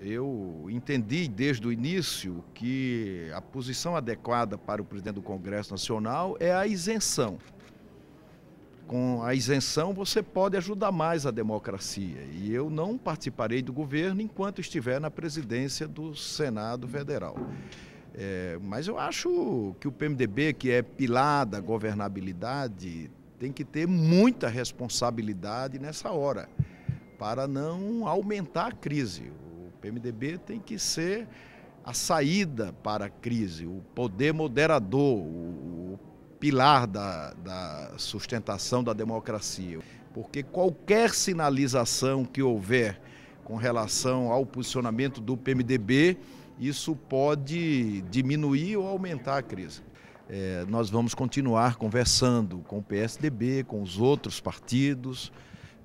Eu entendi desde o início que a posição adequada para o presidente do Congresso Nacional é a isenção. Com a isenção, você pode ajudar mais a democracia. E eu não participarei do governo enquanto estiver na presidência do Senado Federal. É, mas eu acho que o PMDB, que é pilar da governabilidade, tem que ter muita responsabilidade nessa hora para não aumentar a crise. PMDB tem que ser a saída para a crise, o poder moderador, o, pilar da, da sustentação da democracia. Porque qualquer sinalização que houver com relação ao posicionamento do PMDB, isso pode diminuir ou aumentar a crise. É, nós vamos continuar conversando com o PSDB, com os outros partidos.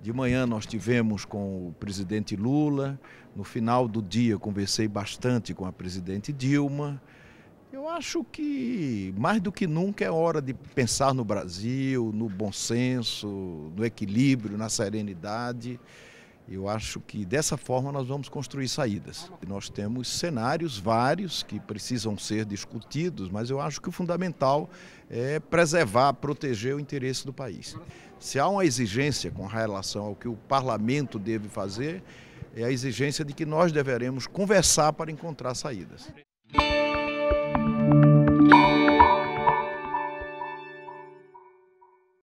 De manhã nós tivemos com o presidente Lula, no final do dia conversei bastante com a presidente Dilma. Eu acho que mais do que nunca é hora de pensar no Brasil, no bom senso, no equilíbrio, na serenidade. Eu acho que dessa forma nós vamos construir saídas. Nós temos cenários vários que precisam ser discutidos, mas eu acho que o fundamental é preservar, proteger o interesse do país. Se há uma exigência com relação ao que o parlamento deve fazer, é a exigência de que nós deveremos conversar para encontrar saídas.